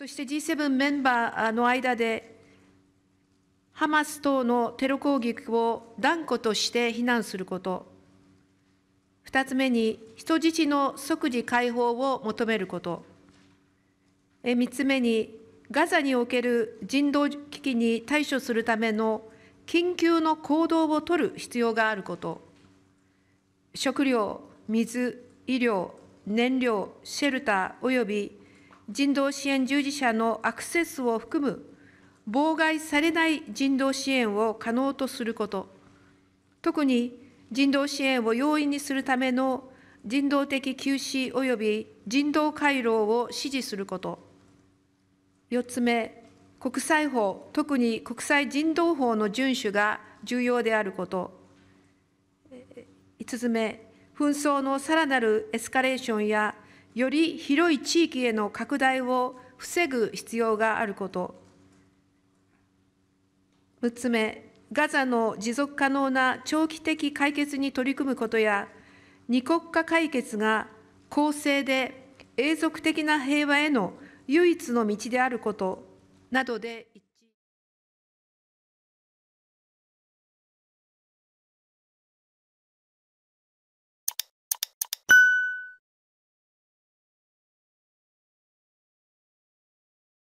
そして G7 メンバーの間で、ハマス等のテロ攻撃を断固として非難すること、2つ目に、人質の即時解放を求めること、3つ目に、ガザにおける人道危機に対処するための緊急の行動を取る必要があること、食料、水、医療、燃料、シェルターおよび人道支援従事者のアクセスを含む妨害されない人道支援を可能とすること、特に人道支援を容易にするための人道的休止及び人道回廊を支持すること、4つ目、国際法、特に国際人道法の遵守が重要であること、5つ目、紛争のさらなるエスカレーションやより広い地域への拡大を防ぐ必要があること、6つ目、ガザの持続可能な長期的解決に取り組むことや、二国家解決が公正で永続的な平和への唯一の道であることなどで